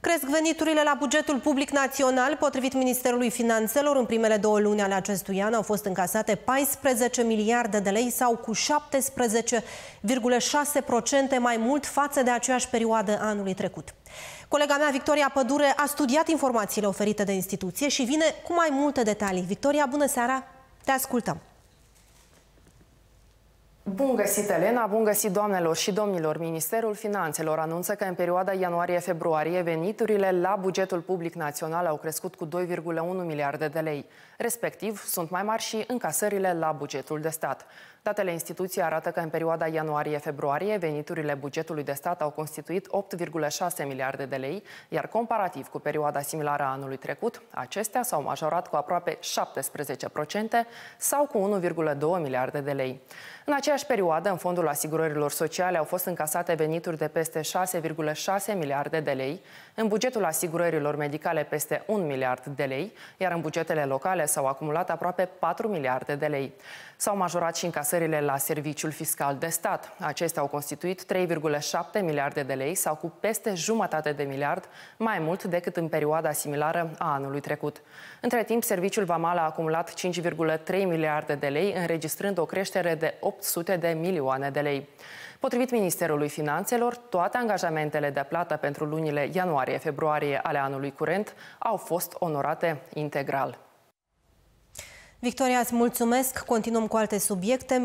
Cresc veniturile la bugetul public național. Potrivit Ministerului Finanțelor, în primele două luni ale acestui an au fost încasate 14 miliarde de lei sau cu 17,6% mai mult față de aceeași perioadă anului trecut. Colega mea, Victoria Pădure, a studiat informațiile oferite de instituție și vine cu mai multe detalii. Victoria, bună seara! Te ascultăm! Bun găsit, Elena! Bun găsit, doamnelor și domnilor! Ministerul Finanțelor anunță că în perioada ianuarie-februarie veniturile la bugetul public național au crescut cu 2,1 miliarde de lei. Respectiv, sunt mai mari și încasările la bugetul de stat. Datele instituției arată că în perioada ianuarie-februarie veniturile bugetului de stat au constituit 8,6 miliarde de lei, iar comparativ cu perioada similară a anului trecut, acestea s-au majorat cu aproape 17% sau cu 1,2 miliarde de lei. În aceeași perioadă, în fondul asigurărilor sociale au fost încasate venituri de peste 6,6 miliarde de lei, în bugetul asigurărilor medicale peste 1 miliard de lei, iar în bugetele locale s-au acumulat aproape 4 miliarde de lei. S-au majorat și încasările la serviciul fiscal de stat. Acestea au constituit 3,7 miliarde de lei sau cu peste jumătate de miliard, mai mult decât în perioada similară a anului trecut. Între timp, serviciul Vamal a acumulat 5,3 miliarde de lei, înregistrând o creștere de 8 800 de milioane de lei. Potrivit Ministerului Finanțelor, toate angajamentele de plată pentru lunile ianuarie-februarie ale anului curent au fost onorate integral. Victoria, îți mulțumesc. Continuăm cu alte subiecte.